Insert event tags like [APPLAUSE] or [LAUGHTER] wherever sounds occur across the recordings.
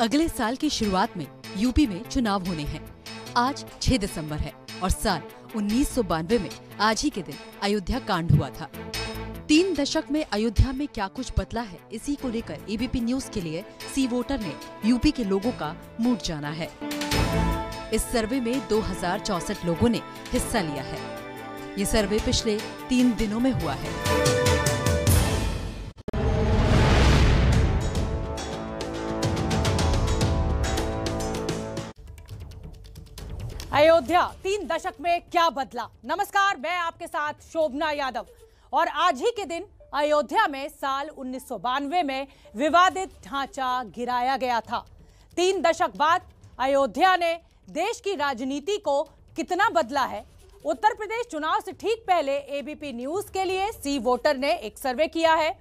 अगले साल की शुरुआत में यूपी में चुनाव होने हैं आज 6 दिसंबर है और साल उन्नीस में आज ही के दिन अयोध्या कांड हुआ था तीन दशक में अयोध्या में क्या कुछ बदला है इसी को लेकर एबीपी न्यूज के लिए सी वोटर ने यूपी के लोगों का मूड जाना है इस सर्वे में दो लोगों ने हिस्सा लिया है ये सर्वे पिछले तीन दिनों में हुआ है अयोध्या तीन दशक में क्या बदला नमस्कार मैं आपके साथ शोभना यादव और आज ही के दिन अयोध्या में साल उन्नीस में विवादित ढांचा गिराया गया था तीन दशक बाद अयोध्या ने देश की राजनीति को कितना बदला है उत्तर प्रदेश चुनाव से ठीक पहले एबीपी न्यूज के लिए सी वोटर ने एक सर्वे किया है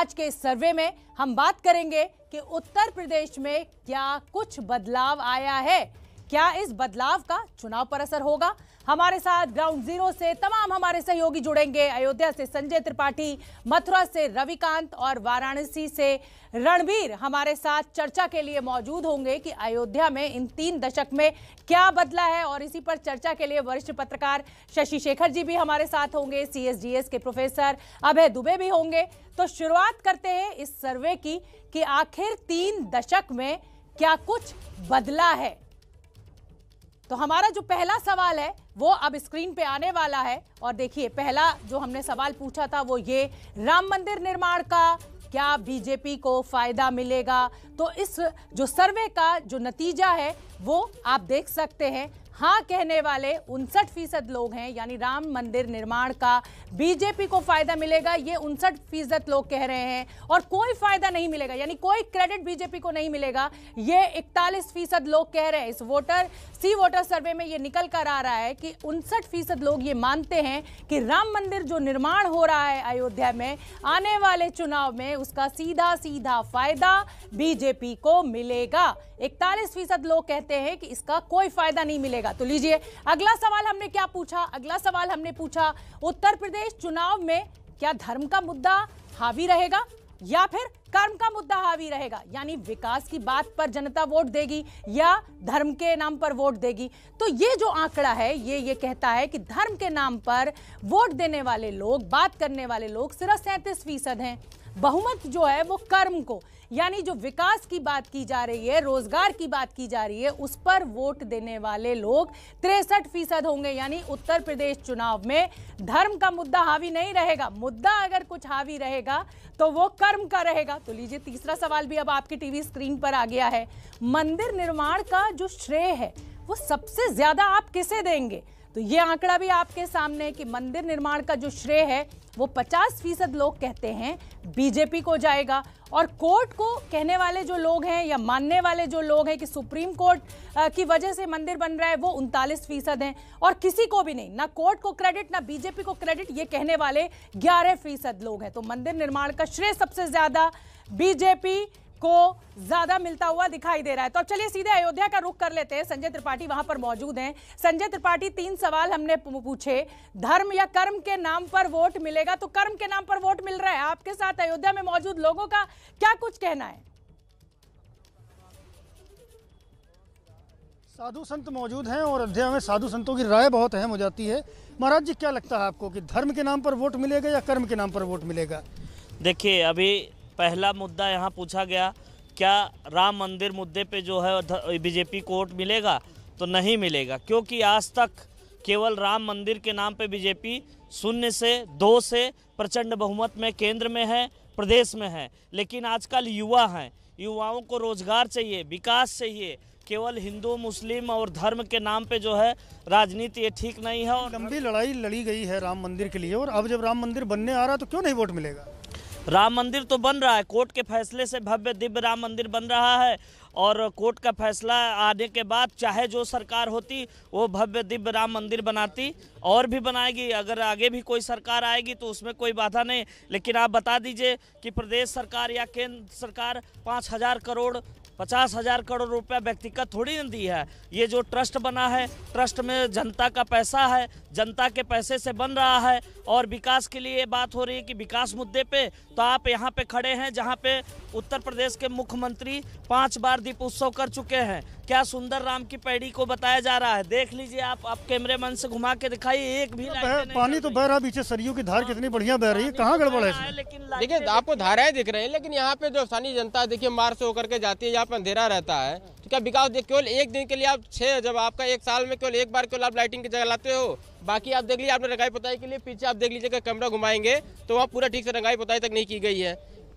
आज के इस सर्वे में हम बात करेंगे कि उत्तर प्रदेश में क्या कुछ बदलाव आया है क्या इस बदलाव का चुनाव पर असर होगा हमारे साथ ग्राउंड जीरो से तमाम हमारे सहयोगी जुड़ेंगे अयोध्या से संजय त्रिपाठी मथुरा से रविकांत और वाराणसी से रणबीर हमारे साथ चर्चा के लिए मौजूद होंगे कि अयोध्या में इन तीन दशक में क्या बदला है और इसी पर चर्चा के लिए वरिष्ठ पत्रकार शशि शेखर जी भी हमारे साथ होंगे सी के प्रोफेसर अभय दुबे भी होंगे तो शुरुआत करते हैं इस सर्वे की कि आखिर तीन दशक में क्या कुछ बदला है तो हमारा जो पहला सवाल है वो अब स्क्रीन पे आने वाला है और देखिए पहला जो हमने सवाल पूछा था वो ये राम मंदिर निर्माण का क्या बीजेपी को फायदा मिलेगा तो इस जो सर्वे का जो नतीजा है वो आप देख सकते हैं हाँ कहने वाले उनसठ फीसद लोग हैं यानी राम मंदिर निर्माण का बीजेपी को फायदा मिलेगा ये उनसठ फीसद लोग कह रहे हैं और कोई फायदा नहीं मिलेगा यानी कोई क्रेडिट बीजेपी को नहीं मिलेगा ये इकतालीस फीसद लोग कह रहे हैं इस वोटर सी वोटर सर्वे में ये निकल कर आ रहा है कि उनसठ फीसद लोग ये मानते हैं कि राम मंदिर जो निर्माण हो रहा है अयोध्या में आने वाले चुनाव में उसका सीधा सीधा फायदा बीजेपी को मिलेगा इकतालीस फीसद लोग कहते हैं कि इसका कोई फायदा नहीं मिलेगा जाएगा तो लीजिए अगला सवाल हमने क्या पूछा अगला सवाल हमने पूछा उत्तर प्रदेश चुनाव में क्या धर्म का मुद्दा हावी रहेगा या फिर कर्म का मुद्दा हावी रहेगा यानी विकास की बात पर जनता वोट देगी या धर्म के नाम पर वोट देगी तो ये जो आंकड़ा है ये ये कहता है कि धर्म के नाम पर वोट देने वाले लोग बात करने वाले लोग सिर्फ सैंतीस फीसद हैं बहुमत जो है वो कर्म को यानी जो विकास की बात की जा रही है रोजगार की बात की जा रही है उस पर वोट देने वाले लोग तिरसठ फीसद होंगे यानी उत्तर प्रदेश चुनाव में धर्म का मुद्दा हावी नहीं रहेगा मुद्दा अगर कुछ हावी रहेगा तो वो कर्म का रहेगा तो लीजिए तीसरा सवाल भी अब आपकी टीवी स्क्रीन पर आ गया है मंदिर निर्माण का जो श्रेय है वो सबसे ज्यादा आप किसे देंगे तो ये आंकड़ा भी आपके सामने है कि मंदिर निर्माण का जो श्रेय है वो 50 फीसद लोग कहते हैं बीजेपी को जाएगा और कोर्ट को कहने वाले जो लोग हैं या मानने वाले जो लोग हैं कि सुप्रीम कोर्ट की वजह से मंदिर बन रहा है वो उनतालीस फीसद हैं और किसी को भी नहीं ना कोर्ट को क्रेडिट ना बीजेपी को क्रेडिट ये कहने वाले ग्यारह फीसद लोग हैं तो मंदिर निर्माण का श्रेय सबसे ज़्यादा बीजेपी को ज्यादा मिलता हुआ दिखाई दे रहा है तो अब चलिए सीधे अयोध्या का रुख कर लेते हैं संजय त्रिपाठी वहां पर मौजूद हैं संजय त्रिपाठी तीन सवाल हमने पूछे धर्म या कर्म के नाम पर वोट मिलेगा तो कर्म के नाम पर वोट मिल रहा है आपके साथ अयोध्या में मौजूद लोगों का क्या कुछ कहना है साधु संत मौजूद हैं और अयोध्या में साधु संतों की राय बहुत अहम हो जाती है महाराज जी क्या लगता है आपको कि धर्म के नाम पर वोट मिलेगा या कर्म के नाम पर वोट मिलेगा देखिए अभी पहला मुद्दा यहाँ पूछा गया क्या राम मंदिर मुद्दे पे जो है बीजेपी कोर्ट मिलेगा तो नहीं मिलेगा क्योंकि आज तक केवल राम मंदिर के नाम पे बीजेपी शून्य से दो से प्रचंड बहुमत में केंद्र में है प्रदेश में है लेकिन आजकल युवा हैं युवाओं को रोजगार चाहिए विकास चाहिए केवल हिंदू मुस्लिम और धर्म के नाम पे जो है राजनीति ये ठीक नहीं है और लंबी लड़ाई लड़ी गई है राम मंदिर के लिए और अब जब राम मंदिर बनने आ रहा तो क्यों नहीं वोट मिलेगा राम मंदिर तो बन रहा है कोर्ट के फैसले से भव्य दिव्य राम मंदिर बन रहा है और कोर्ट का फैसला आने के बाद चाहे जो सरकार होती वो भव्य दिव्य राम मंदिर बनाती और भी बनाएगी अगर आगे भी कोई सरकार आएगी तो उसमें कोई बाधा नहीं लेकिन आप बता दीजिए कि प्रदेश सरकार या केंद्र सरकार पाँच हज़ार करोड़ पचास हजार करोड़ रुपया व्यक्तिगत थोड़ी दी है ये जो ट्रस्ट बना है ट्रस्ट में जनता का पैसा है जनता के पैसे से बन रहा है और विकास के लिए बात हो रही है कि विकास मुद्दे पे तो आप यहाँ पे खड़े हैं जहाँ पे उत्तर प्रदेश के मुख्यमंत्री पांच बार दीपोत्सव कर चुके हैं क्या सुंदर राम की पैड़ी को बताया जा रहा है देख लीजिए आप आप कैमरे मन से घुमा के दिखाइए एक भी तो पानी तो बह रहा पीछे सरयू की धार कितनी बढ़िया बह रही है कहाँ गड़बड़ है लेकिन देखिए आपको धाराएं दिख रही है लेकिन यहाँ पे जो स्थानीय जनता देखिए मार से होकर के जाती है यहाँ पे अंधेरा रहता है तो क्या विकास केवल एक दिन के लिए आप छह जब आपका एक साल में केवल एक बार केवल आप लाइटिंग की जगह लाते हो बाकी आप देख लीजिए आपने रंगाई पुताई के लिए पीछे आप देख लीजिए कैमरा घुमाएंगे तो वहाँ पूरा ठीक से रंगाई पुताई तक नहीं की गई है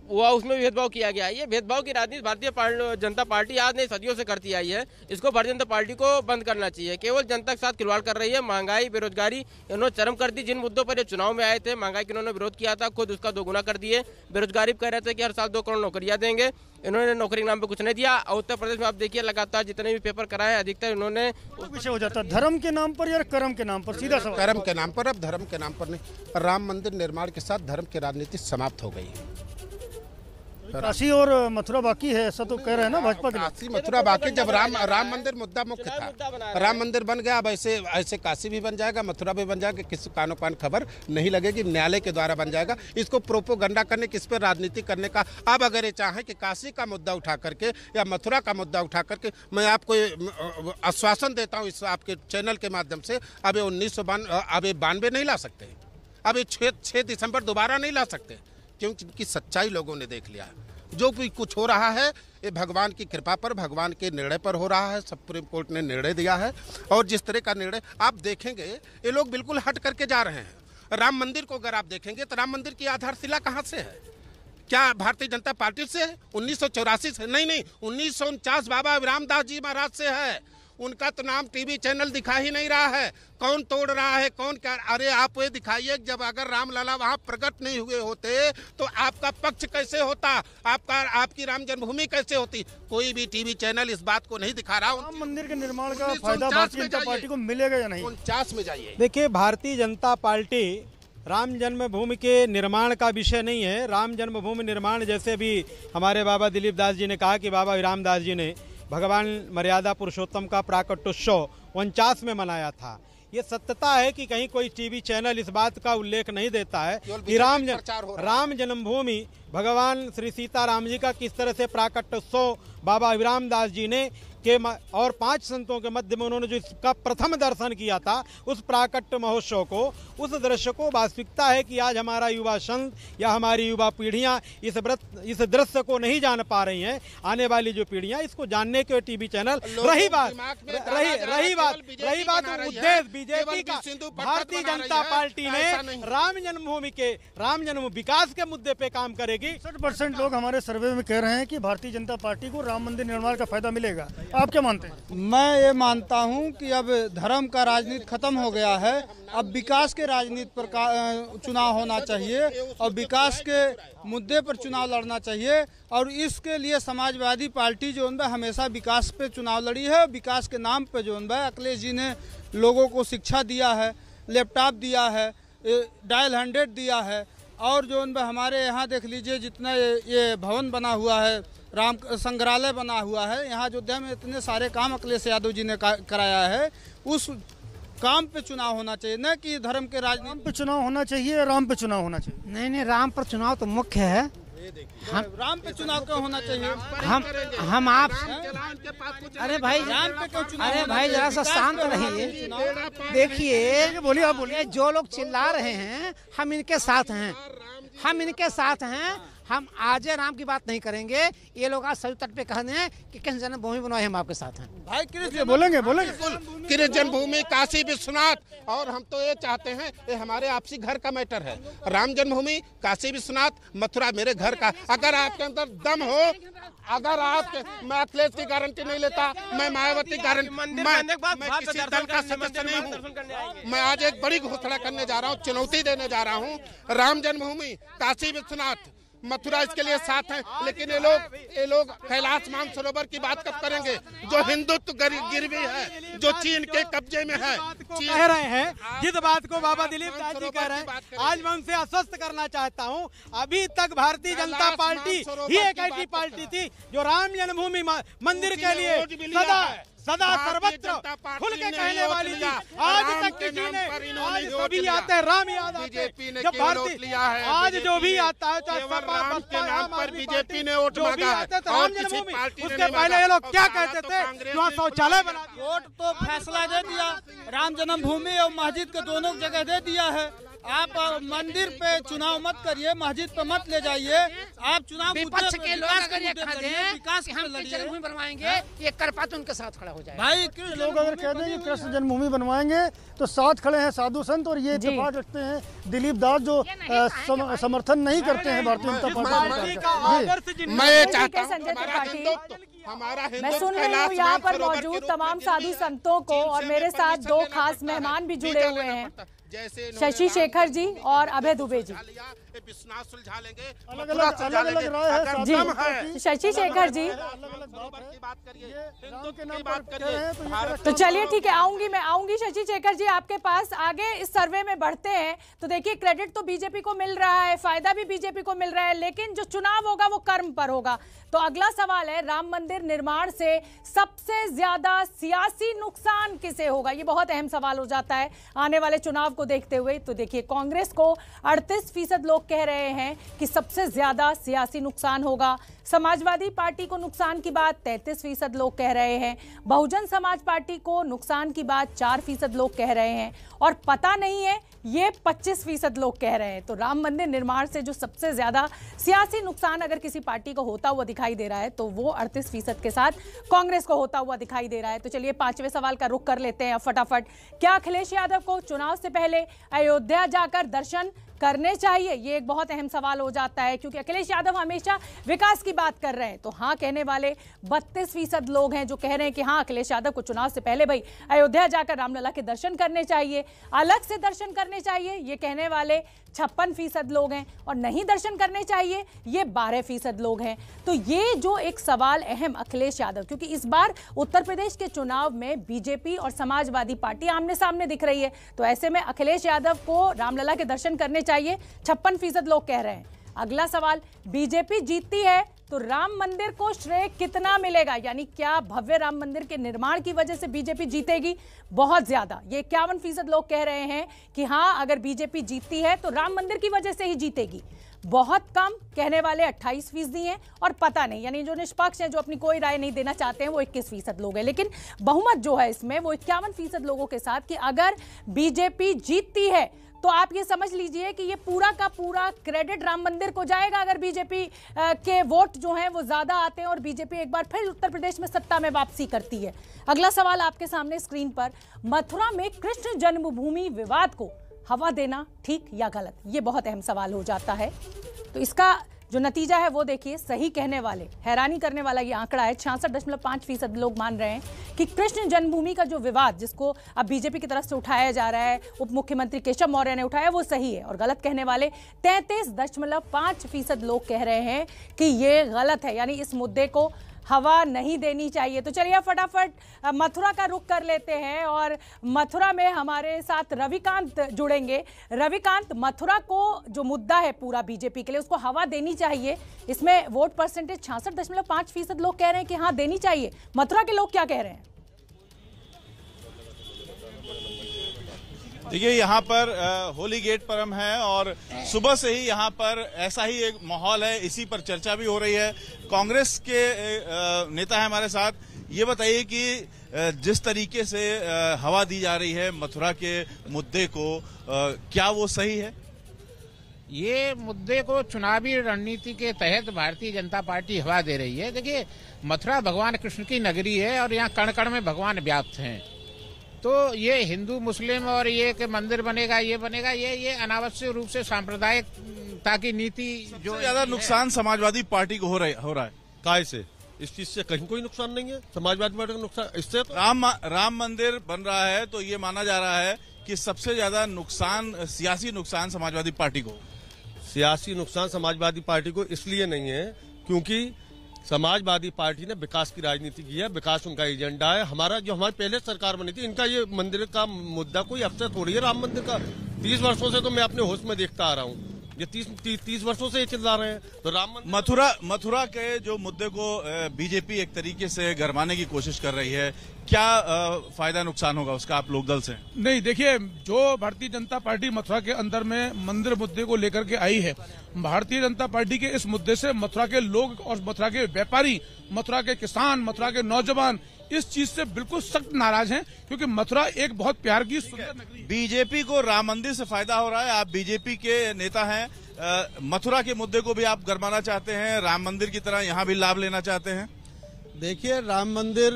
हुआ उसमें भी भेदभाव किया गया है ये भेदभाव की राजनीति भारतीय जनता पार्टी आज नहीं सदियों से करती आई है इसको भारतीय जनता पार्टी को बंद करना चाहिए केवल जनता के साथ खिलवाड़ कर रही है महंगाई बेरोजगारी इन्होंने चरम कर दी जिन मुद्दों पर ये चुनाव में आए थे महंगाई की इन्होंने विरोध किया था खुद उसका दोगुना कर दिए बेरोजगारी कह रहे थे कि हर साल दो करोड़ नौकरियाँ देंगे इन्होंने नौकरी के नाम पर कुछ नहीं दिया और उत्तर प्रदेश में आप देखिए लगातार जितने भी पेपर कराए अधिकतर इन्होंने पीछे हो जाता धर्म के नाम पर या कर्म के नाम पर सीधा कर्म के नाम पर अब धर्म के नाम पर नहीं राम मंदिर निर्माण के साथ धर्म की राजनीति समाप्त हो गई है काशी और मथुरा बाकी है ऐसा तो कह रहे हैं ना भाजपा काशी मथुरा बाकी जब राम राम मंदिर मुद्दा मुख्य था राम मंदिर बन गया अब ऐसे ऐसे काशी भी बन जाएगा मथुरा भी बन जाएगा किस कानों कान खबर नहीं लगेगी न्यायालय के द्वारा बन जाएगा इसको प्रोपोगंडा करने किस पर राजनीति करने का अब अगर ये चाहें कि काशी का मुद्दा उठा करके या मथुरा का मुद्दा उठा करके मैं आपको आश्वासन देता हूँ इस आपके चैनल के माध्यम से अब ये उन्नीस सौ अब ये बानवे नहीं ला सकते अब ये छः दिसंबर दोबारा नहीं ला सकते क्यों क्योंकि सच्चाई लोगों ने देख लिया है जो भी कुछ हो रहा है ये भगवान की कृपा पर भगवान के निर्णय पर हो रहा है सुप्रीम कोर्ट ने निर्णय दिया है और जिस तरह का निर्णय आप देखेंगे ये लोग बिल्कुल हट करके जा रहे हैं राम मंदिर को अगर आप देखेंगे तो राम मंदिर की आधारशिला कहाँ से है क्या भारतीय जनता पार्टी से है उन्नीस से नहीं नहीं उन्नीस बाबा रामदास जी महाराज से है उनका तो नाम टीवी चैनल दिखा ही नहीं रहा है कौन तोड़ रहा है कौन क्या अरे आप वे दिखाइए जब अगर राम वहाँ प्रकट नहीं हुए होते तो आपका पक्ष कैसे होता आपका आपकी राम जन्मभूमि कैसे होती कोई भी टीवी चैनल इस बात को नहीं दिखा रहा राम मंदिर के निर्माण का फायदा भारतीय जनता पार्टी को मिलेगा या नहीं उनचास में जाइए देखिए भारतीय जनता पार्टी राम जन्मभूमि के निर्माण का विषय नहीं है राम जन्मभूमि निर्माण जैसे भी हमारे बाबा दिलीप दास जी ने कहा कि बाबा रामदास जी ने भगवान मर्यादा पुरुषोत्तम का प्राकट्योत्सव उनचास में मनाया था ये सत्यता है कि कहीं कोई टीवी चैनल इस बात का उल्लेख नहीं देता है कि राम राम जन्मभूमि भगवान श्री सीता राम जी का किस तरह से प्राकट्योत्सव बाबा अभिराम दास जी ने के और पांच संतों के मध्य में उन्होंने जो इसका प्रथम दर्शन किया था उस प्राकट्य महोत्सव को उस दृश्य को वास्तविकता है कि आज हमारा युवा संत या हमारी युवा पीढ़ियां इस व्रत इस दृश्य को नहीं जान पा रही हैं आने वाली जो पीढ़ियां इसको जानने के टीवी चैनल रही बात रही रही बात रही बात उद्देश्य बीजेपी का भारतीय जनता पार्टी ने राम जन्मभूमि के राम जन्म विकास के मुद्दे पे काम करेगी सठ लोग हमारे सर्वे में कह रहे हैं कि भारतीय जनता पार्टी को राम मंदिर निर्माण का फायदा मिलेगा आप क्या मानते हैं मैं ये मानता हूँ कि अब धर्म का राजनीति खत्म हो गया है अब विकास के राजनीति पर चुनाव होना चाहिए और विकास के मुद्दे पर चुनाव लड़ना चाहिए और इसके लिए समाजवादी पार्टी जो है हमेशा विकास पे चुनाव लड़ी है विकास के नाम पे जो है अखिलेश जी ने लोगों को शिक्षा दिया है लैपटॉप दिया है डायल हंड्रेड दिया है और जो हमारे यहाँ देख लीजिए जितना ये भवन बना हुआ है राम संग्रहालय बना हुआ है यहाँ अयोध्या में इतने सारे काम अखिलेश यादव जी ने कराया है उस काम पे चुनाव होना चाहिए न कि धर्म के राज राम पे चुनाव होना चाहिए राम पे चुनाव होना चाहिए नहीं नहीं राम पर चुनाव तो मुख्य है हम राम पे चुनाव क्यों होना चाहिए हम हम आप अरे भाई राम पे क्यों चुनाव अरे भाई जरा सा शांत रहिए देखिए बोलिए आप बोलिए जो लोग चिल्ला रहे हैं हम इनके साथ हैं हाँ, हम इनके साथ हैं हम आज राम की बात नहीं करेंगे ये लोग आज सभी तट पे कहने की कि कृष्ण जन्मभूमि बनवाए हम आपके साथ हैं भाई कृष्ण बोलेंगे बोलेंगे हाँ, कृष्ण जन्मभूमि काशी विश्वनाथ और हम तो ये चाहते हैं ये हमारे आपसी घर का मैटर है राम जन्मभूमि काशी विश्वनाथ मथुरा मेरे घर का अगर आपके अंदर दम हो अगर आप मैं अखिलेश की गारंटी नहीं लेता मैं मायावती गारंटी मैं किसी दल का सदस्य नहीं हूँ मैं आज एक बड़ी घोषणा करने जा रहा हूँ चुनौती देने जा रहा हूँ राम जन्मभूमि काशी विश्वनाथ मथुरा इसके लिए साथ हैं हाँ, लेकिन ये लोग हाँ, ये लोग हाँ, कैलाश मानसरोवर की बात कब करेंगे जो हिंदुत्व गिरवी है जो चीन के कब्जे में है कह रहे हैं जिस बात को बाबा दिलीप जी कह रहे हैं आज मैं उनसे आश्वस्त करना चाहता हूँ अभी तक भारतीय जनता पार्टी ही एक ऐसी पार्टी थी जो राम जन्मभूमि मंदिर के लिए सदा सदा सर्वत्र खुल के कहने वाली थी आज तक किसी ने आज सभी आते हैं राम याद बीजेपी ने भारतीय लिया है आज जो भी आता है नाम पर बीजेपी ने वोट मांगा है और किसी पार्टी उसके पहले ये लोग क्या कहते तो थे वहाँ शौचालय बना वोट तो फैसला दे दिया राम जन्मभूमि और मस्जिद को दोनों जगह दे दिया है आप मंदिर पे चुनाव मत करिए मस्जिद पे मत ले जाइए आप चुनाव विपक्ष के लोग अगर ये कह दें विकास हम जन्मभूमि बनवाएंगे ये करपात उनके साथ खड़ा हो जाए भाई लोग अगर कह दें कृष्ण जन्मभूमि बनवाएंगे तो साथ खड़े हैं साधु संत और ये इतफाक रखते हैं दिलीप दास जो समर्थन नहीं करते हैं भारतीय जनता पार्टी मैं चाहता हूँ मैं सुन रही हूँ यहाँ पर मौजूद तमाम साधु संतों को और मेरे साथ दो खास मेहमान भी जुड़े हुए हैं शशि शेखर जी और अभय दुबे जी विश्वनाथ सुलझा लेंगे शशि शेखर जी तो, तो चलिए ठीक है आऊंगी मैं आऊंगी शशि शेखर जी आपके पास आगे इस सर्वे में बढ़ते हैं तो देखिए क्रेडिट तो बीजेपी को मिल रहा है फायदा भी बीजेपी को मिल रहा है लेकिन जो चुनाव होगा वो कर्म पर होगा तो अगला सवाल है राम मंदिर निर्माण से सबसे ज्यादा सियासी नुकसान किसे होगा ये बहुत अहम सवाल हो जाता है आने वाले चुनाव को देखते हुए तो देखिए कांग्रेस को अड़तीस फीसद लोग लोग कह रहे हैं कि सबसे ज्यादा सियासी नुकसान होगा समाजवादी पार्टी को नुकसान की बात तैंतीस फीसद लोग कह रहे हैं बहुजन समाज पार्टी को नुकसान की बात चार फीसद लोग कह रहे हैं और पता नहीं है ये पच्चीस फीसद लोग कह रहे हैं तो राम मंदिर निर्माण से जो सबसे ज्यादा सियासी नुकसान अगर किसी पार्टी को होता हुआ दिखाई दे रहा है तो वो अड़तीस के साथ कांग्रेस को होता हुआ दिखाई दे रहा है तो चलिए पांचवें सवाल का रुख कर लेते हैं फटाफट क्या अखिलेश यादव को चुनाव से पहले अयोध्या जाकर दर्शन करने चाहिए ये एक बहुत अहम सवाल हो जाता है क्योंकि अखिलेश यादव हमेशा विकास की बात कर रहे हैं तो हाँ कहने वाले बत्तीस फीसद लोग हैं जो कह रहे हैं कि हाँ अखिलेश यादव को चुनाव से पहले भाई अयोध्या जाकर रामलला के दर्शन करने चाहिए अलग से दर्शन करने चाहिए ये कहने वाले छप्पन फीसद लोग हैं और नहीं दर्शन करने चाहिए ये बारह फीसद लोग हैं तो ये जो एक सवाल अहम अखिलेश यादव क्योंकि इस बार उत्तर प्रदेश के चुनाव में बीजेपी और समाजवादी पार्टी आमने सामने दिख रही है तो ऐसे में अखिलेश यादव को रामलला के दर्शन करने चाहिए छप्पन फीसद लोग कह रहे हैं अगला सवाल बीजेपी जीतती है तो राम मंदिर को श्रेय कितना मिलेगा यानी क्या भव्य राम मंदिर के निर्माण की वजह से बीजेपी जीतेगी बहुत ज्यादा ये इक्यावन फीसद लोग कह रहे हैं कि हाँ अगर बीजेपी जीतती है तो राम मंदिर की वजह से ही जीतेगी बहुत कम कहने वाले 28 फीसदी हैं और पता नहीं यानी जो निष्पक्ष हैं जो अपनी कोई राय नहीं देना चाहते हैं वो 21 फीसद लोग हैं लेकिन बहुमत जो है इसमें वो इक्यावन फीसद लोगों के साथ कि अगर बीजेपी जीतती है तो आप ये समझ लीजिए कि ये पूरा का पूरा क्रेडिट राम मंदिर को जाएगा अगर बीजेपी के वोट जो हैं वो ज़्यादा आते हैं और बीजेपी एक बार फिर उत्तर प्रदेश में सत्ता में वापसी करती है अगला सवाल आपके सामने स्क्रीन पर मथुरा में कृष्ण जन्मभूमि विवाद को हवा देना ठीक या गलत ये बहुत अहम सवाल हो जाता है तो इसका जो नतीजा है वो देखिए सही कहने वाले हैरानी करने वाला ये आंकड़ा है छियासठ दशमलव पांच फीसद लोग मान रहे हैं कि कृष्ण जन्मभूमि का जो विवाद जिसको अब बीजेपी की तरफ से उठाया जा रहा है उप मुख्यमंत्री केशव मौर्य ने उठाया वो सही है और गलत कहने वाले तैंतीस दशमलव फीसद लोग कह रहे हैं कि ये गलत है यानी इस मुद्दे को हवा नहीं देनी चाहिए तो चलिए फटाफट मथुरा का रुख कर लेते हैं और मथुरा में हमारे साथ रविकांत जुड़ेंगे रविकांत मथुरा को जो मुद्दा है पूरा बीजेपी के लिए उसको हवा देनी चाहिए इसमें वोट परसेंटेज छियासठ दशमलव पांच फीसद लोग कह रहे हैं कि हाँ देनी चाहिए मथुरा के लोग क्या कह रहे हैं देखिए यहाँ पर होली गेट पर हम हैं और सुबह से ही यहाँ पर ऐसा ही एक माहौल है इसी पर चर्चा भी हो रही है कांग्रेस के नेता है हमारे साथ ये बताइए कि जिस तरीके से हवा दी जा रही है मथुरा के मुद्दे को क्या वो सही है ये मुद्दे को चुनावी रणनीति के तहत भारतीय जनता पार्टी हवा दे रही है देखिए मथुरा भगवान कृष्ण की नगरी है और यहाँ कण कण में भगवान व्याप्त हैं तो ये हिंदू मुस्लिम और ये के मंदिर बनेगा ये बनेगा ये ये अनावश्यक रूप से सांप्रदायिक ताकि नीति जो ज्यादा नुकसान समाजवादी पार्टी को हो रहा हो रहा है काय से इस चीज से कहीं कोई नुकसान नहीं है समाजवादी पार्टी का नुकसान इससे तो राम राम मंदिर बन रहा है तो ये माना जा रहा है कि सबसे ज्यादा नुकसान सियासी नुकसान समाजवादी पार्टी को सियासी नुकसान समाजवादी पार्टी को इसलिए नहीं है क्योंकि समाजवादी पार्टी ने विकास की राजनीति की है विकास उनका एजेंडा है हमारा जो हमारी पहले सरकार बनी थी इनका ये मंदिर का मुद्दा कोई अफसर थोड़ी है राम मंदिर का तीस वर्षों से तो मैं अपने होश में देखता आ रहा हूँ ये तीस ती, तीस वर्षों से ये चिल्ला रहे हैं तो राम मथुरा मथुरा के जो मुद्दे को बीजेपी एक तरीके से गरमाने की कोशिश कर रही है क्या फायदा नुकसान होगा उसका आप लोग दल से नहीं देखिए जो भारतीय जनता पार्टी मथुरा के अंदर में मंदिर मुद्दे को लेकर के आई है भारतीय जनता पार्टी के इस मुद्दे से मथुरा के लोग और मथुरा के व्यापारी मथुरा के किसान मथुरा के नौजवान इस चीज से बिल्कुल सख्त नाराज हैं क्योंकि मथुरा एक बहुत प्यार की सुंदर नगरी बीजेपी को राम मंदिर से फायदा हो रहा है आप बीजेपी के नेता हैं मथुरा के मुद्दे को भी आप गरमाना चाहते हैं राम मंदिर की तरह यहाँ भी लाभ लेना चाहते हैं देखिए राम मंदिर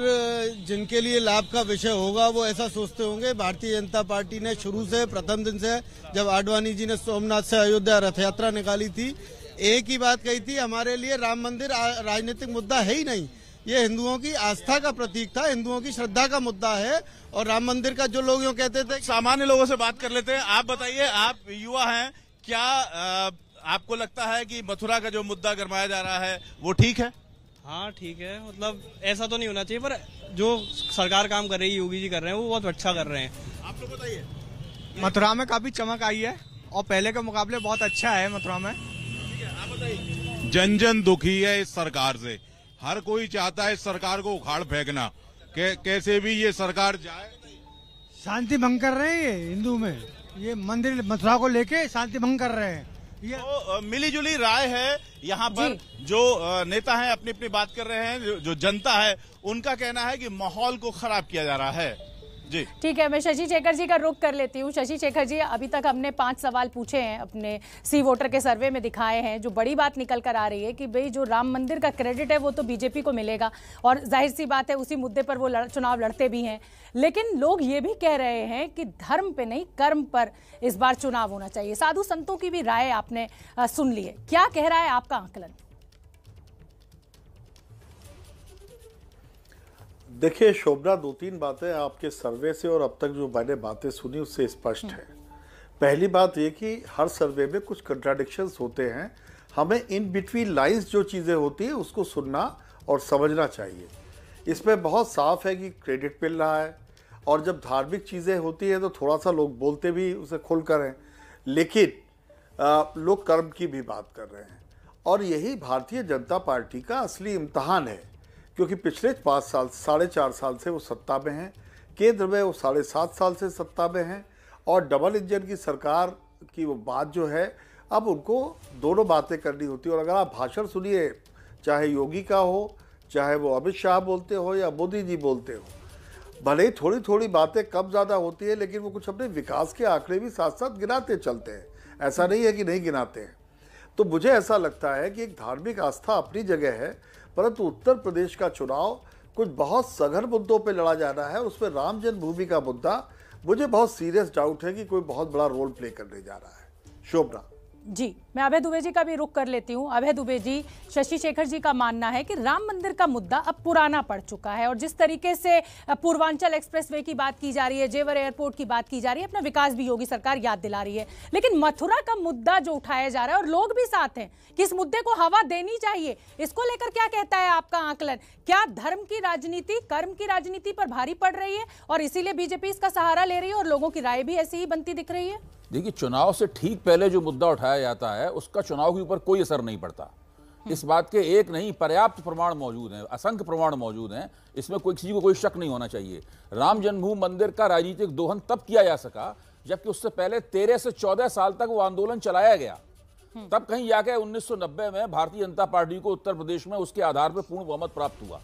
जिनके लिए लाभ का विषय होगा वो ऐसा सोचते होंगे भारतीय जनता पार्टी ने शुरू से प्रथम दिन से जब आडवाणी जी ने सोमनाथ से अयोध्या रथ यात्रा निकाली थी एक ही बात कही थी हमारे लिए राम मंदिर राजनीतिक मुद्दा है ही नहीं ये हिंदुओं की आस्था का प्रतीक था हिंदुओं की श्रद्धा का मुद्दा है और राम मंदिर का जो लोग यूँ कहते थे सामान्य लोगों से बात कर लेते हैं आप बताइए आप युवा हैं क्या आपको लगता है कि मथुरा का जो मुद्दा गरमाया जा रहा है वो ठीक है हाँ ठीक है मतलब ऐसा तो नहीं होना चाहिए पर जो सरकार काम कर रही है योगी जी कर रहे हैं वो बहुत अच्छा कर रहे हैं आप लोग बताइए मथुरा में काफी चमक आई है और पहले के मुकाबले बहुत अच्छा है मथुरा में आप बताइए जन जन दुखी है इस सरकार से हर कोई चाहता है सरकार को उखाड़ फेंकना के, कैसे भी ये सरकार जाए शांति भंग कर रहे हैं ये हिंदू में ये मंदिर मथुरा को लेके शांति भंग कर रहे हैं तो मिली जुली राय है यहाँ पर जो नेता हैं अपनी अपनी बात कर रहे हैं जो जनता है उनका कहना है कि माहौल को खराब किया जा रहा है ठीक है मैं शशि शेखर जी का रुख कर लेती हूँ शशि शेखर जी अभी तक हमने पांच सवाल पूछे हैं अपने सी वोटर के सर्वे में दिखाए हैं जो बड़ी बात निकल कर आ रही है कि भाई जो राम मंदिर का क्रेडिट है वो तो बीजेपी को मिलेगा और जाहिर सी बात है उसी मुद्दे पर वो लड़, चुनाव लड़ते भी हैं लेकिन लोग ये भी कह रहे हैं कि धर्म पे नहीं कर्म पर इस बार चुनाव होना चाहिए साधु संतों की भी राय आपने सुन ली है क्या कह रहा है आपका आंकलन देखिए शोभना दो तीन बातें आपके सर्वे से और अब तक जो मैंने बातें सुनी उससे स्पष्ट है पहली बात ये कि हर सर्वे में कुछ कंट्राडिक्शन होते हैं हमें इन बिटवीन लाइंस जो चीज़ें होती हैं उसको सुनना और समझना चाहिए इसमें बहुत साफ है कि क्रेडिट मिल रहा है और जब धार्मिक चीज़ें होती हैं तो थोड़ा सा लोग बोलते भी उसे खोल कर हैं लेकिन आ, लोग कर्म की भी बात कर रहे हैं और यही भारतीय जनता पार्टी का असली इम्तहान है क्योंकि पिछले पाँच साल साढ़े चार साल से वो सत्ता में हैं केंद्र में वो साढ़े सात साल से सत्ता में हैं और डबल इंजन की सरकार की वो बात जो है अब उनको दोनों बातें करनी होती है और अगर आप भाषण सुनिए चाहे योगी का हो चाहे वो अमित शाह बोलते हो या मोदी जी बोलते हो भले ही थोड़ी थोड़ी बातें कम ज़्यादा होती है लेकिन वो कुछ अपने विकास के आंकड़े भी साथ साथ गिनाते चलते हैं ऐसा नहीं है कि नहीं गिनाते हैं तो मुझे ऐसा लगता है कि एक धार्मिक आस्था अपनी जगह है परंतु उत्तर प्रदेश का चुनाव कुछ बहुत सघन मुद्दों पर लड़ा जा रहा है उसमें राम जन्मभूमि का मुद्दा मुझे बहुत सीरियस डाउट है कि कोई बहुत बड़ा रोल प्ले करने जा रहा है शोभना जी मैं अभय दुबे जी का भी रुख कर लेती हूँ अभय दुबे जी शशि शेखर जी का मानना है कि राम मंदिर का मुद्दा अब पुराना पड़ चुका है और जिस तरीके से पूर्वांचल एक्सप्रेसवे की बात की जा रही है जेवर एयरपोर्ट की बात की जा रही है अपना विकास भी योगी सरकार याद दिला रही है लेकिन मथुरा का मुद्दा जो उठाया जा रहा है और लोग भी साथ हैं कि इस मुद्दे को हवा देनी चाहिए इसको लेकर क्या कहता है आपका आंकलन क्या धर्म की राजनीति कर्म की राजनीति पर भारी पड़ रही है और इसीलिए बीजेपी इसका सहारा ले रही है और लोगों की राय भी ऐसी ही बनती दिख रही है देखिए चुनाव से ठीक पहले जो मुद्दा उठाया जाता है उसका चुनाव के ऊपर कोई असर नहीं पड़ता हम्म। इस बात के एक नहीं पर्याप्त प्रमाण मौजूद हैं असंख्य प्रमाण मौजूद हैं इसमें कोई किसी को कोई शक नहीं होना चाहिए राम जन्मभूमि मंदिर का राजनीतिक दोहन तब किया जा सका जबकि उससे पहले तेरह से चौदह साल तक वो आंदोलन चलाया गया हम्म। तब कहीं जाके 1990 में भारतीय जनता पार्टी को उत्तर प्रदेश में उसके आधार पर पूर्ण बहुमत प्राप्त हुआ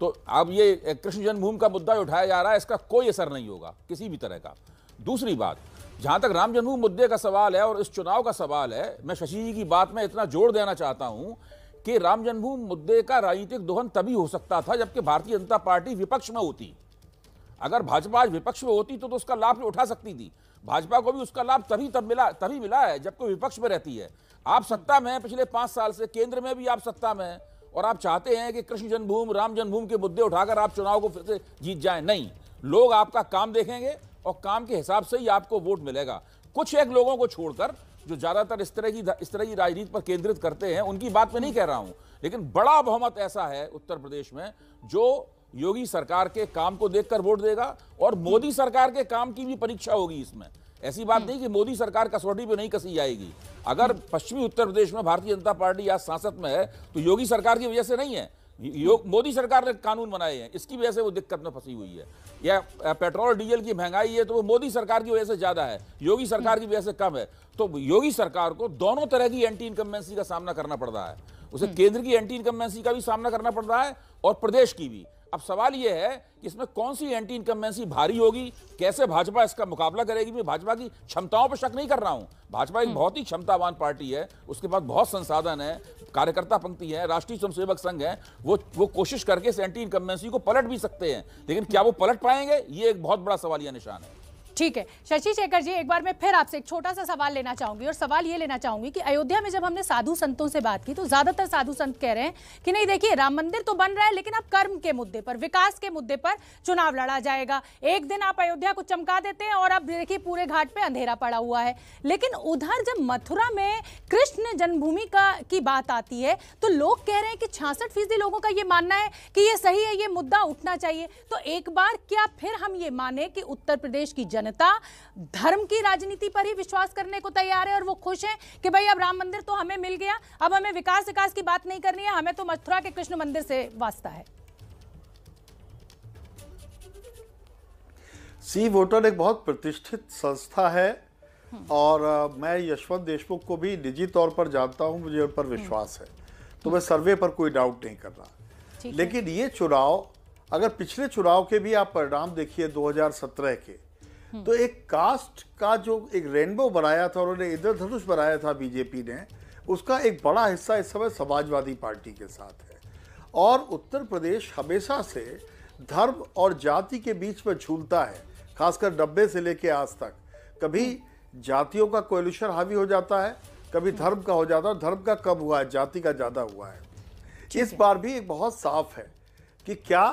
तो अब ये कृष्ण जन्मभूमि का मुद्दा उठाया जा रहा है इसका कोई असर नहीं होगा किसी भी तरह का दूसरी बात जहाँ तक राम जन्मभूमि मुद्दे का सवाल है और इस चुनाव का सवाल है मैं शशि जी की बात में इतना जोड़ देना चाहता हूँ कि राम जन्मभूमि मुद्दे का राजनीतिक दोहन तभी हो सकता था जबकि भारतीय जनता पार्टी विपक्ष में होती अगर भाजपा आज विपक्ष में होती तो, तो उसका लाभ उठा सकती थी भाजपा को भी उसका लाभ तभी तब मिला तभी मिला है जबकि विपक्ष में रहती है आप सत्ता में पिछले पाँच साल से केंद्र में भी आप सत्ता में और आप चाहते हैं कि कृष्ण जन्मभूमि राम जन्मभूमि के मुद्दे उठाकर आप चुनाव को फिर से जीत जाए नहीं लोग आपका काम देखेंगे और काम के हिसाब से ही आपको वोट मिलेगा कुछ एक लोगों को छोड़कर जो ज़्यादातर इस तरह की इस तरह की राजनीति पर केंद्रित करते हैं उनकी बात मैं नहीं कह रहा हूं लेकिन बड़ा बहुमत ऐसा है उत्तर प्रदेश में जो योगी सरकार के काम को देखकर वोट देगा और मोदी सरकार के काम की भी परीक्षा होगी इसमें ऐसी बात नहीं कि मोदी सरकार कसौटी पे नहीं कसी जाएगी अगर पश्चिमी उत्तर प्रदेश में भारतीय जनता पार्टी आज सांसद में है तो योगी सरकार की वजह से नहीं है योग मोदी सरकार ने कानून बनाए हैं इसकी वजह से वो दिक्कत में फंसी हुई है या पेट्रोल डीजल की महंगाई है तो वो मोदी सरकार की वजह से ज़्यादा है योगी सरकार की वजह से कम है तो योगी सरकार को दोनों तरह की एंटी इनकमेंसी का सामना करना पड़ रहा है उसे हम्म। केंद्र की एंटी इनकमेंसी का भी सामना करना पड़ रहा है और प्रदेश की भी अब सवाल यह है कि इसमें कौन सी एंटी इनकम्बेंसी भारी होगी कैसे भाजपा इसका मुकाबला करेगी मैं भाजपा की क्षमताओं पर शक नहीं कर रहा हूं भाजपा एक हम्म। बहुत ही क्षमतावान पार्टी है उसके पास बहुत संसाधन है कार्यकर्ता पंक्ति है राष्ट्रीय स्वयंसेवक संघ है वो वो कोशिश करके इस एंटी इनकम्बेंसी को पलट भी सकते हैं लेकिन क्या वो पलट पाएंगे ये एक बहुत बड़ा सवालिया निशान है ठीक है शशि शेखर जी एक बार मैं फिर आपसे एक छोटा सा सवाल लेना चाहूंगी और सवाल ये लेना चाहूंगी कि अयोध्या में जब हमने साधु संतों से बात की तो ज्यादातर साधु संत कह रहे हैं कि नहीं देखिए राम मंदिर तो बन रहा है लेकिन अब कर्म के मुद्दे पर विकास के मुद्दे पर चुनाव लड़ा जाएगा एक दिन आप अयोध्या को चमका देते हैं और अब देखिए पूरे घाट पर अंधेरा पड़ा हुआ है लेकिन उधर जब मथुरा में कृष्ण जन्मभूमि का की बात आती है तो लोग कह रहे हैं कि छियासठ लोगों का ये मानना है कि ये सही है ये मुद्दा उठना चाहिए तो एक बार क्या फिर हम ये माने कि उत्तर प्रदेश की जनता धर्म की राजनीति पर ही विश्वास करने को तैयार है और वो खुश है कि भाई अब राम मंदिर तो हमें मिल गया अब हमें विकास विकास की बात नहीं करनी है हमें तो मथुरा के कृष्ण मंदिर से वास्ता है सी वोटर एक बहुत प्रतिष्ठित संस्था है और मैं यशवंत देशमुख को भी निजी तौर पर जानता हूं मुझे उन पर हम्म। विश्वास है तो मैं सर्वे पर कोई डाउट नहीं कर रहा लेकिन ये चुनाव अगर पिछले चुनाव के भी आप परिणाम देखिए 2017 के तो एक कास्ट का जो एक रेनबो बनाया था उन्होंने इंद्रधनुष बनाया था बीजेपी ने उसका एक बड़ा हिस्सा इस समय समाजवादी पार्टी के साथ है और उत्तर प्रदेश हमेशा से धर्म और जाति के बीच में झूलता है खासकर नब्बे से लेके आज तक कभी जातियों का कोल्यूशन हावी हो जाता है कभी हम्म। धर्म का हो जाता है धर्म का कम हुआ है जाति का ज़्यादा हुआ है इस बार भी एक बहुत साफ है कि क्या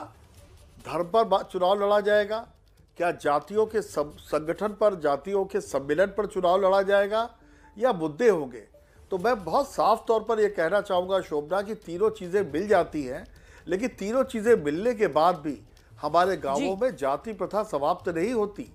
धर्म पर चुनाव लड़ा जाएगा क्या जातियों के सब संगठन पर जातियों के सम्मेलन पर चुनाव लड़ा जाएगा या मुद्दे होंगे तो मैं बहुत साफ तौर पर यह कहना चाहूँगा शोभना कि तीनों चीज़ें मिल जाती हैं लेकिन तीनों चीज़ें मिलने के बाद भी हमारे गांवों में जाति प्रथा समाप्त नहीं होती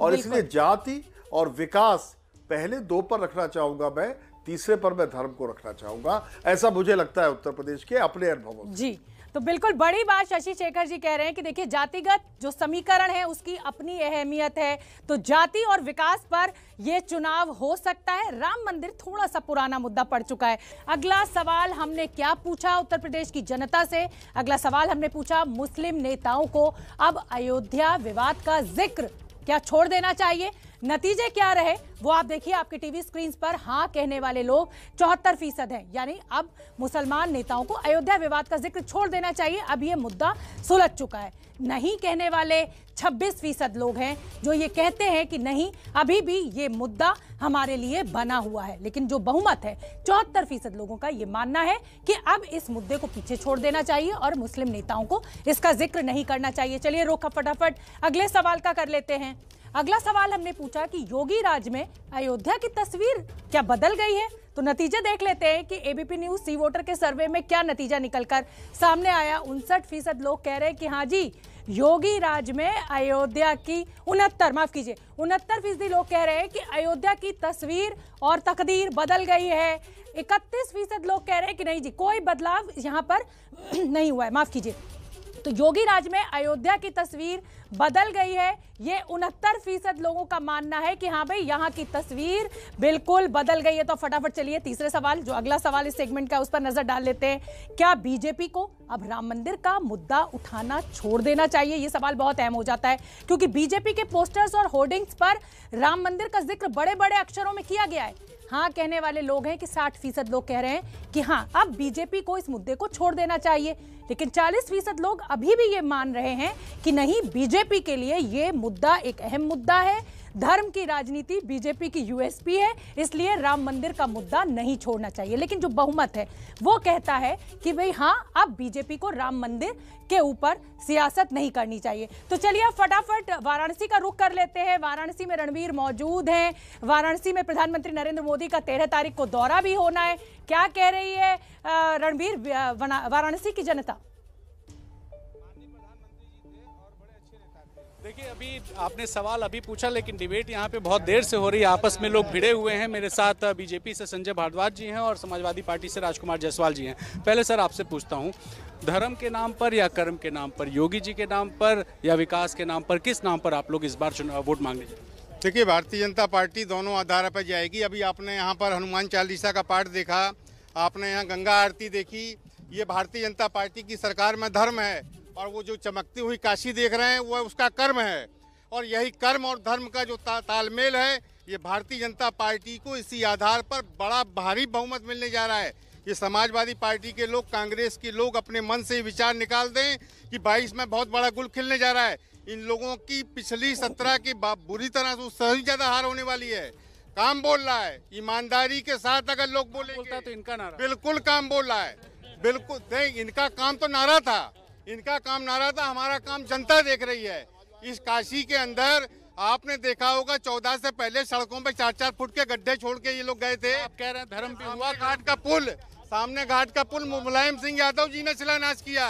और इसलिए जाति और विकास पहले दो पर रखना चाहूँगा मैं तीसरे पर मैं धर्म को रखना चाहूँगा ऐसा मुझे लगता है उत्तर प्रदेश के अपने अनुभवों जी तो बिल्कुल बड़ी बात शशि शेखर जी कह रहे हैं कि देखिए जातिगत जो समीकरण है उसकी अपनी अहमियत है तो जाति और विकास पर यह चुनाव हो सकता है राम मंदिर थोड़ा सा पुराना मुद्दा पड़ चुका है अगला सवाल हमने क्या पूछा उत्तर प्रदेश की जनता से अगला सवाल हमने पूछा मुस्लिम नेताओं को अब अयोध्या विवाद का जिक्र क्या छोड़ देना चाहिए नतीजे क्या रहे वो आप देखिए आपके टीवी स्क्रीन पर हाँ कहने वाले लोग चौहत्तर फीसद है यानी अब मुसलमान नेताओं को अयोध्या विवाद का जिक्र छोड़ देना चाहिए अब ये मुद्दा सुलझ चुका है नहीं कहने वाले 26 फीसद लोग हैं जो ये कहते हैं कि नहीं अभी भी ये मुद्दा हमारे लिए बना हुआ है लेकिन जो बहुमत है चौहत्तर फीसद लोगों का ये मानना है कि अब इस मुद्दे को पीछे छोड़ देना चाहिए और मुस्लिम नेताओं को इसका जिक्र नहीं करना चाहिए चलिए रोका फटाफट अगले सवाल का कर लेते हैं अगला सवाल हमने पूछा कि योगी राज में अयोध्या की तस्वीर क्या बदल गई है तो नतीजे देख लेते हैं कि एबीपी न्यूज सी वोटर के सर्वे में क्या नतीजा निकलकर सामने आया उनसठ फीसद लोग कह रहे हैं कि हाँ जी योगी राज में अयोध्या की उनहत्तर माफ कीजिए उनहत्तर फीसदी लोग कह रहे हैं कि अयोध्या की तस्वीर और तकदीर बदल गई है इकतीस फीसद लोग कह रहे हैं कि नहीं जी कोई बदलाव यहाँ पर [CLEARS THROAT] नहीं हुआ है माफ कीजिए तो योगी राज में अयोध्या की तस्वीर बदल गई है ये उनहत्तर फीसद लोगों का मानना है कि हाँ भाई यहाँ की तस्वीर बिल्कुल बदल गई है तो फटाफट चलिए तीसरे सवाल जो अगला सवाल इस सेगमेंट का उस पर नजर डाल लेते हैं क्या बीजेपी को अब राम मंदिर का मुद्दा उठाना छोड़ देना चाहिए ये सवाल बहुत अहम हो जाता है क्योंकि बीजेपी के पोस्टर्स और होर्डिंग्स पर राम मंदिर का जिक्र बड़े बड़े अक्षरों में किया गया है हाँ कहने वाले लोग हैं कि 60 फीसद लोग कह रहे हैं कि हाँ अब बीजेपी को इस मुद्दे को छोड़ देना चाहिए लेकिन 40 फीसद लोग अभी भी ये मान रहे हैं कि नहीं बीजेपी बीजेपी के लिए ये मुद्दा एक अहम मुद्दा है धर्म की राजनीति बीजेपी की यूएसपी है इसलिए राम मंदिर का मुद्दा नहीं छोड़ना चाहिए लेकिन जो बहुमत है वो कहता है कि भाई हाँ अब बीजेपी को राम मंदिर के ऊपर सियासत नहीं करनी चाहिए तो चलिए अब फटाफट वाराणसी का रुख कर लेते हैं वाराणसी में रणवीर मौजूद हैं वाराणसी में प्रधानमंत्री नरेंद्र मोदी का तेरह तारीख को दौरा भी होना है क्या कह रही है रणवीर वाराणसी की जनता देखिए अभी आपने सवाल अभी पूछा लेकिन डिबेट यहाँ पे बहुत देर से हो रही है आपस में लोग भिड़े हुए हैं मेरे साथ बीजेपी से संजय भारद्वाज जी हैं और समाजवादी पार्टी से राजकुमार जायसवाल जी हैं पहले सर आपसे पूछता हूँ धर्म के नाम पर या कर्म के नाम पर योगी जी के नाम पर या विकास के नाम पर किस नाम पर आप लोग इस बार चुनाव वोट मांगने देखिए भारतीय जनता पार्टी दोनों आधार पर जाएगी अभी आपने यहाँ पर हनुमान चालीसा का पाठ देखा आपने यहाँ गंगा आरती देखी ये भारतीय जनता पार्टी की सरकार में धर्म है और वो जो चमकती हुई काशी देख रहे हैं वह उसका कर्म है और यही कर्म और धर्म का जो ता, तालमेल है ये भारतीय जनता पार्टी को इसी आधार पर बड़ा भारी बहुमत मिलने जा रहा है ये समाजवादी पार्टी के लोग कांग्रेस के लोग अपने मन से विचार निकाल दें कि भाई में बहुत बड़ा गुल खिलने जा रहा है इन लोगों की पिछली सत्रह की बुरी तरह से उससे ज़्यादा हार होने वाली है काम बोल रहा है ईमानदारी के साथ अगर लोग बोले तो इनका नारा बिल्कुल काम बोल रहा है बिल्कुल नहीं इनका काम तो नारा था इनका काम नारा था हमारा काम जनता देख रही है इस काशी के अंदर आपने देखा होगा चौदह से पहले सड़कों पे चार चार फुट के गड्ढे छोड़ के ये लोग गए थे आप कह रहे हैं धर्म पे हुआ घाट का पुल सामने घाट का पुल मुलायम सिंह यादव जी ने शिलान्यास किया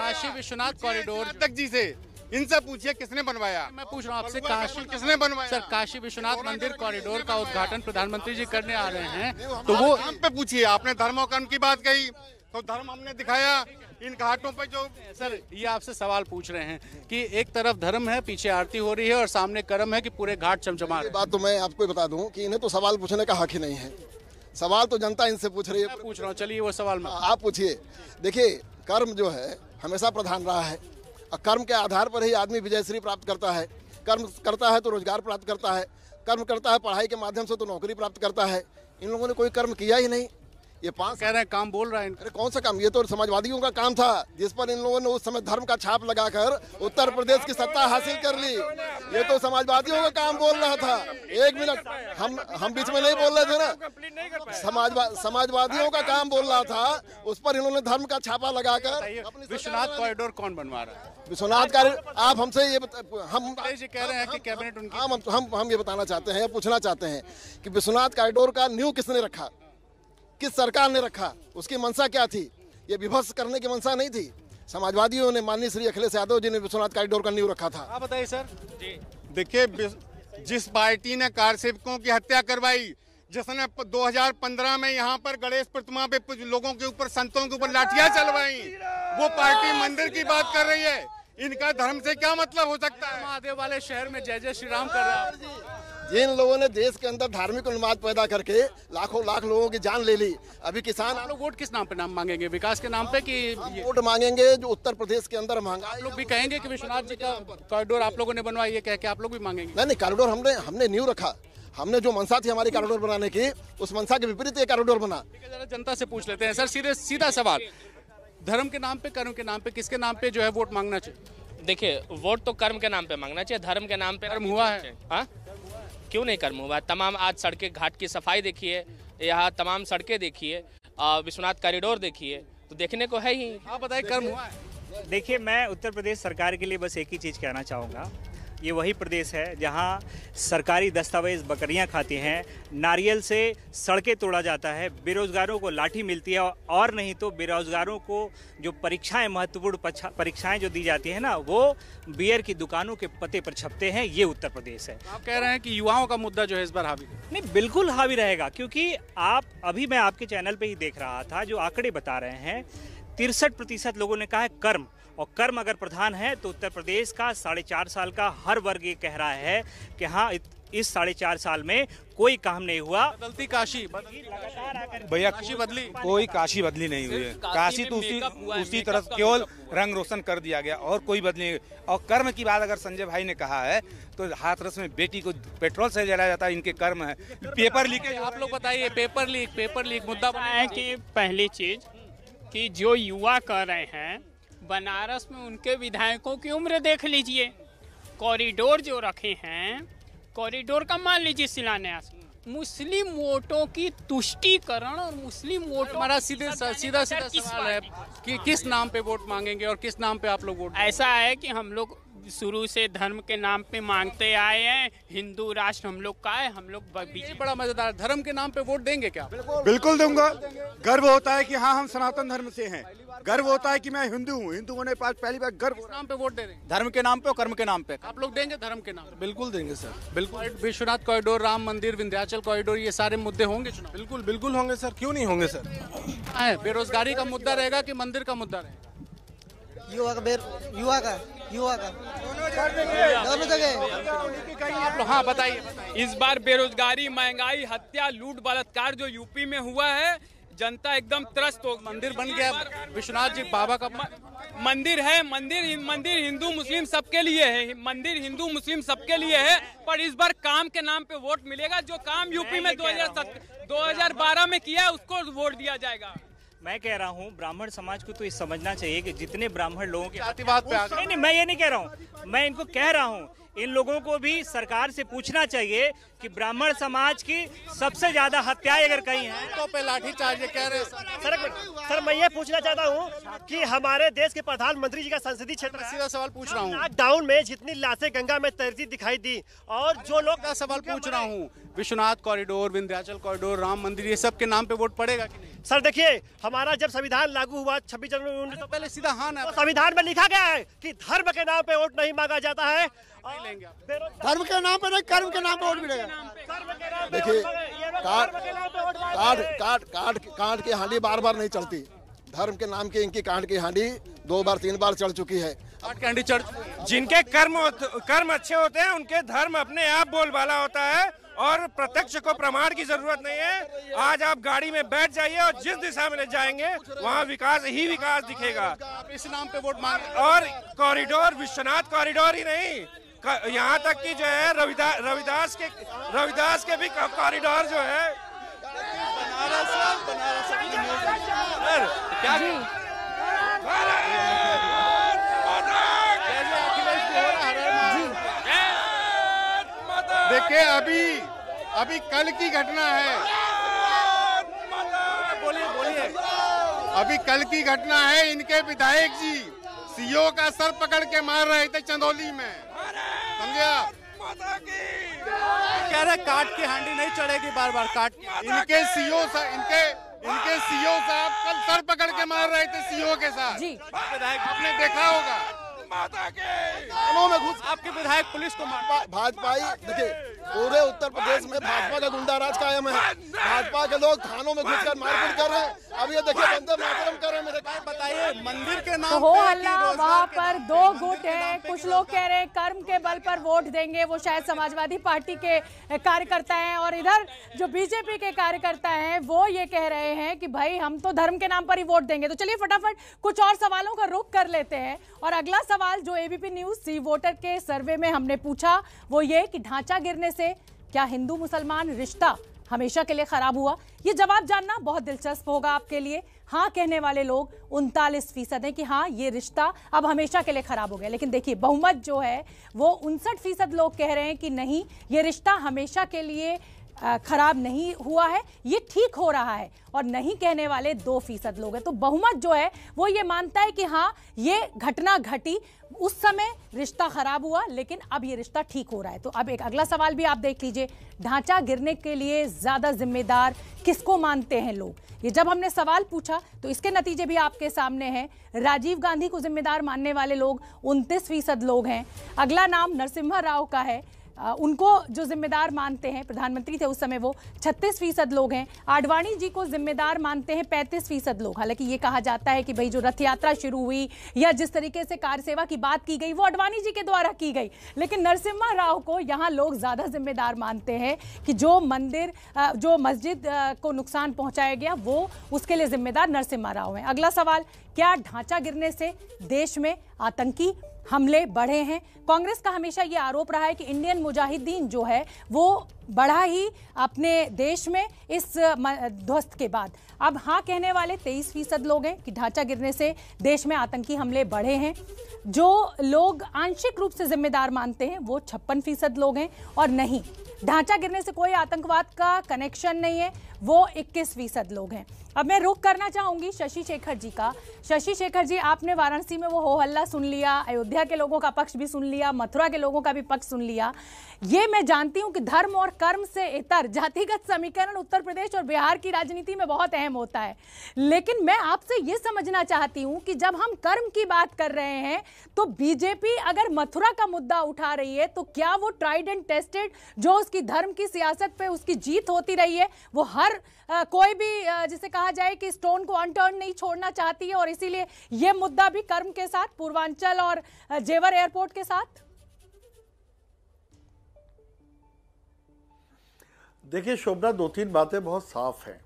काशी विश्वनाथ कॉरिडोर तक जी से इनसे पूछिए किसने बनवाया मैं पूछ रहा हूँ आपसे काशी किसने बनवाया सर काशी विश्वनाथ मंदिर कॉरिडोर का उद्घाटन प्रधानमंत्री जी करने आ रहे हैं तो वो पे पूछिए आपने धर्मोकर्म की बात कही तो धर्म हमने दिखाया इन घाटों पर जो सर ये आपसे सवाल पूछ रहे हैं कि एक तरफ धर्म है पीछे आरती हो रही है और सामने कर्म है कि पूरे घाट चमचमा रहे बात तो मैं आपको बता दूं कि इन्हें तो सवाल पूछने का हक ही नहीं है सवाल तो जनता इनसे पूछ रही है पूछ रहा हूँ चलिए वो सवाल मैं आप पूछिए देखिए कर्म जो है हमेशा प्रधान रहा है कर्म के आधार पर ही आदमी विजयश्री प्राप्त करता है कर्म करता है तो रोजगार प्राप्त करता है कर्म करता है पढ़ाई के माध्यम से तो नौकरी प्राप्त करता है इन लोगों ने कोई कर्म किया ही नहीं ये पांच कह रहे हैं काम बोल रहा है अरे कौन सा काम ये तो समाजवादियों का काम था जिस पर इन लोगों ने उस समय धर्म का छाप लगाकर उत्तर प्रदेश की सत्ता हासिल कर ली ये तो समाजवादियों का काम बोल रहा था एक मिनट हम हम बीच में नहीं बोल रहे थे ना समाजवादियों का काम बोल रहा था उस पर इन्होंने धर्म का छापा लगाकर विश्वनाथ कॉरिडोर कौन बनवा रहा है विश्वनाथ कार्य आप हमसे ये हम कह रहे हैं कि कैबिनेट हम हम हम ये बताना चाहते हैं पूछना चाहते हैं कि विश्वनाथ कॉरिडोर का न्यू किसने रखा किस सरकार ने रखा उसकी मंशा क्या थी ये विभस करने की मंशा नहीं थी समाजवादियों ने माननीय श्री अखिलेश यादव जी ने विश्वनाथ कॉरिडोर का नींव रखा था आप बताइए सर देखिए जिस पार्टी ने कार सेवकों की हत्या करवाई जिसने 2015 में यहाँ पर गणेश प्रतिमा पे कुछ लोगों के ऊपर संतों के ऊपर लाठिया चलवाई वो पार्टी मंदिर की बात कर रही है इनका धर्म से क्या मतलब हो सकता है महादेव वाले शहर में जय जय श्री राम कर रहा है जिन लोगों ने देश के अंदर धार्मिक उन्माद पैदा करके लाखों लाख लोगों की जान ले ली अभी किसान आप लोग वोट किस नाम पे नाम मांगेंगे विकास के नाम पे कि वोट मांगेंगे जो उत्तर प्रदेश के अंदर मांगा आप लोग भी कहेंगे कि विश्वनाथ जी का कॉरिडोर आप लोगों ने बनवाई है कह के आप लोग भी मांगेंगे नहीं नहीं कॉरिडोर हमने हमने न्यू रखा हमने जो मनसा थी हमारी कॉरिडोर बनाने की उस मनसा के विपरीत ये कॉरिडोर बना जनता से पूछ लेते हैं सर सीधे सीधा सवाल धर्म के नाम पे कर्म के नाम पे किसके नाम पे जो है वोट मांगना चाहिए देखिए वोट तो कर्म के नाम पे मांगना चाहिए धर्म के नाम पे कर्म हुआ है हाँ क्यों नहीं कर्म हुआ तमाम आज सड़कें घाट की सफाई देखिए यहाँ तमाम सड़कें देखिए विश्वनाथ कॉरिडोर देखिए तो देखने को है ही आप बताइए कर्म हुआ है देखिए मैं उत्तर प्रदेश सरकार के लिए बस एक ही चीज़ कहना चाहूँगा ये वही प्रदेश है जहाँ सरकारी दस्तावेज बकरियाँ खाती हैं नारियल से सड़कें तोड़ा जाता है बेरोजगारों को लाठी मिलती है और नहीं तो बेरोजगारों को जो परीक्षाएं महत्वपूर्ण परीक्षाएं जो दी जाती है ना वो बियर की दुकानों के पते पर छपते हैं ये उत्तर प्रदेश है आप कह रहे हैं कि युवाओं का मुद्दा जो है इस बार हावी नहीं बिल्कुल हावी रहेगा क्योंकि आप अभी मैं आपके चैनल पर ही देख रहा था जो आंकड़े बता रहे हैं तिरसठ प्रतिशत लोगों ने कहा है कर्म और कर्म अगर प्रधान है तो उत्तर प्रदेश का साढ़े चार साल का हर वर्ग ये कह रहा है कि हाँ इस साढ़े चार साल में कोई काम नहीं हुआ बदलती काशी भैया काशी बदली कोई काशी बदली नहीं हुई है काशी तो उसी उसी तरफ केवल रंग रोशन कर दिया गया और कोई बदली नहीं और कर्म की बात अगर संजय भाई ने कहा है तो हाथ रस में बेटी को पेट्रोल से जलाया जाता है इनके कर्म है [LAUGHS] पेपर लीक आप लोग बताइए पेपर लीक पेपर लीक मुद्दा है पहली चीज की जो युवा कर रहे हैं बनारस में उनके विधायकों की उम्र देख लीजिए कॉरिडोर जो रखे हैं कॉरिडोर का मान लीजिए शिलान्यास मुस्लिम वोटों की तुष्टिकरण और मुस्लिम वोट हमारा सीधे सीधा सीधा सवाल है कि किस नाम पे वोट मांगेंगे और किस नाम पे आप लोग वोट ऐसा है कि हम लोग शुरू से धर्म के नाम पे मांगते आए हैं हिंदू राष्ट्र हम लोग का है हम लोग बड़ा मजेदार धर्म के नाम पे वोट देंगे क्या बिल्कुल, दूंगा गर्व होता है कि हाँ हम सनातन धर्म से हैं गर्व होता है कि मैं हिंदू हूँ हिंदू होने पास पहली बार गर्व नाम पे वोट दे रहे धर्म के नाम पे और कर्म के नाम पे आप लोग देंगे धर्म के नाम बिल्कुल देंगे सर बिल्कुल विश्वनाथ कॉरिडोर राम मंदिर विंध्याचल कॉरिडोर ये सारे मुद्दे होंगे बिल्कुल बिल्कुल होंगे सर क्यों नहीं होंगे सर बेरोजगारी का मुद्दा रहेगा की मंदिर का मुद्दा रहेगा युवा का युवा का युवा का दोनों जगह हाँ बताइए इस बार बेरोजगारी महंगाई हत्या लूट बलात्कार जो यूपी में हुआ है जनता एकदम त्रस्त हो मंदिर बन गया विश्वनाथ जी बाबा का मंदिर है मंदिर मंदिर हिंदू मुस्लिम सबके लिए है मंदिर हिंदू मुस्लिम सबके लिए है पर इस बार काम के नाम पे वोट मिलेगा जो काम यूपी में हजार 2012 में किया उसको वोट दिया जाएगा मैं कह रहा हूँ ब्राह्मण समाज को तो ये समझना चाहिए कि जितने ब्राह्मण लोगों के नहीं नहीं मैं ये नहीं कह रहा हूँ मैं इनको कह रहा हूँ इन लोगों को भी सरकार से पूछना चाहिए कि ब्राह्मण समाज की सबसे ज्यादा हत्याएं अगर कहीं हैं तो पे लाठी चार्ज कह रहे सर सर मैं ये पूछना चाहता हूँ कि हमारे देश के प्रधानमंत्री जी का संसदीय क्षेत्र सीधा सवाल पूछ रहा हूँ लॉकडाउन में जितनी लाशें गंगा में तैरती दिखाई दी और जो लोग का सवाल पूछ रहा हूँ विश्वनाथ कॉरिडोर विंध्याचल कॉरिडोर राम मंदिर ये सब के नाम पे वोट पड़ेगा कि नहीं सर देखिए हमारा जब संविधान लागू हुआ छब्बीस जनवरी उन्नीस सौ पहले सीधा हाँ तो संविधान में लिखा गया है कि धर्म के नाम पे वोट नहीं मांगा जाता है धर्म के नाम पे नहीं कर्म के नाम पे वोट मिलेगा देखिए काट काट काट काट की हांडी बार बार नहीं चलती धर्म के नाम की इनकी कांड की हांडी दो बार तीन बार चढ़ चुकी है कांडी चढ़ जिनके कर्म कर्म अच्छे होते हैं उनके धर्म अपने आप बोलबाला होता है और प्रत्यक्ष को प्रमाण की जरूरत नहीं है आज आप गाड़ी में बैठ जाइए और जिस दिशा में जाएंगे वहाँ विकास ही विकास दिखेगा इस नाम पे वोट मांग और कॉरिडोर विश्वनाथ कॉरिडोर ही नहीं यहाँ तक कि जो है रविदास रविदास के रविदास के भी कॉरिडोर जो है बनारस बनारस क्या देखिए अभी अभी कल की घटना है बोलिए बोलिए अभी कल की घटना है इनके विधायक जी सीओ का सर पकड़ के मार रहे थे चंदौली में गया कह रहे काट की हांडी नहीं चढ़ेगी बार बार काट इनके सीओ इनके इनके सीओ साहब कल सर पकड़ के मार रहे थे सीओ के साथ जी आपने देखा होगा माता के में घुस आपके विधायक पुलिस को मार भाजपा देखिए पूरे उत्तर प्रदेश में भाजपा का गुंडा राज कायम है भाजपा के लोग थानों में घुसकर मारपीट कर रहे हैं अब ये देखिए बंदे मातरम कर रहे हैं मेरे बताइए मंदिर के नाम तो हो हल्ला वहाँ पर दो गुट है कुछ लोग कह रहे हैं कर्म के बल पर वोट देंगे वो शायद समाजवादी पार्टी के कार्यकर्ता हैं और इधर जो बीजेपी के कार्यकर्ता हैं वो ये कह रहे हैं कि भाई हम तो धर्म के नाम पर ही वोट देंगे तो चलिए फटाफट कुछ और सवालों का रुख कर लेते हैं और अगला सवाल जो एबीपी न्यूज सी वोटर के सर्वे में हमने पूछा वो ये कि ढांचा गिरने से क्या हिंदू मुसलमान रिश्ता हमेशा के लिए खराब हुआ ये जवाब जानना बहुत दिलचस्प होगा आपके लिए हाँ कहने वाले लोग उनतालीस फीसद हैं कि हाँ ये रिश्ता अब हमेशा के लिए खराब हो गया लेकिन देखिए बहुमत जो है वो उनसठ फीसद लोग कह रहे हैं कि नहीं ये रिश्ता हमेशा के लिए ख़राब नहीं हुआ है ये ठीक हो रहा है और नहीं कहने वाले दो फीसद लोग हैं तो बहुमत जो है वो ये मानता है कि हाँ ये घटना घटी उस समय रिश्ता खराब हुआ लेकिन अब ये रिश्ता ठीक हो रहा है तो अब एक अगला सवाल भी आप देख लीजिए ढांचा गिरने के लिए ज़्यादा जिम्मेदार किसको मानते हैं लोग ये जब हमने सवाल पूछा तो इसके नतीजे भी आपके सामने हैं राजीव गांधी को जिम्मेदार मानने वाले लोग उनतीस फीसद लोग हैं अगला नाम नरसिम्हा राव का है उनको जो जिम्मेदार मानते हैं प्रधानमंत्री थे उस समय वो छत्तीस फीसद लोग हैं आडवाणी जी को जिम्मेदार मानते हैं पैंतीस फीसद लोग हालांकि ये कहा जाता है कि भाई जो रथ यात्रा शुरू हुई या जिस तरीके से कार सेवा की बात की गई वो आडवाणी जी के द्वारा की गई लेकिन नरसिम्हा राव को यहाँ लोग ज़्यादा जिम्मेदार मानते हैं कि जो मंदिर जो मस्जिद को नुकसान पहुँचाया गया वो उसके लिए जिम्मेदार नरसिम्हा राव हैं अगला सवाल क्या ढांचा गिरने से देश में आतंकी हमले बढ़े हैं कांग्रेस का हमेशा ये आरोप रहा है कि इंडियन मुजाहिदीन जो है वो बढ़ा ही अपने देश में इस ध्वस्त के बाद अब हाँ कहने वाले 23 फीसद लोग हैं कि ढांचा गिरने से देश में आतंकी हमले बढ़े हैं जो लोग आंशिक रूप से जिम्मेदार मानते हैं वो छप्पन फीसद लोग हैं और नहीं ढांचा गिरने से कोई आतंकवाद का कनेक्शन नहीं है वो 21 फीसद लोग हैं अब मैं रुख करना चाहूंगी शशि शेखर जी का शशि शेखर जी आपने वाराणसी में वो हो हल्ला सुन लिया अयोध्या के लोगों का पक्ष भी सुन लिया मथुरा के लोगों का भी पक्ष सुन लिया ये मैं जानती हूँ कि धर्म और कर्म से इतर जातिगत समीकरण उत्तर प्रदेश और बिहार की राजनीति में बहुत अहम होता है लेकिन मैं आपसे ये समझना चाहती हूँ कि जब हम कर्म की बात कर रहे हैं तो बीजेपी अगर मथुरा का मुद्दा उठा रही है तो क्या वो ट्राइड एंड टेस्टेड जो उसकी धर्म की सियासत पे उसकी जीत होती रही है वो हर आ, कोई भी जिसे कहा जाए कि स्टोन को अनटर्न नहीं छोड़ना चाहती है और इसीलिए ये मुद्दा भी कर्म के साथ पूर्वांचल और जेवर एयरपोर्ट के साथ देखिए शोभना दो तीन बातें बहुत साफ हैं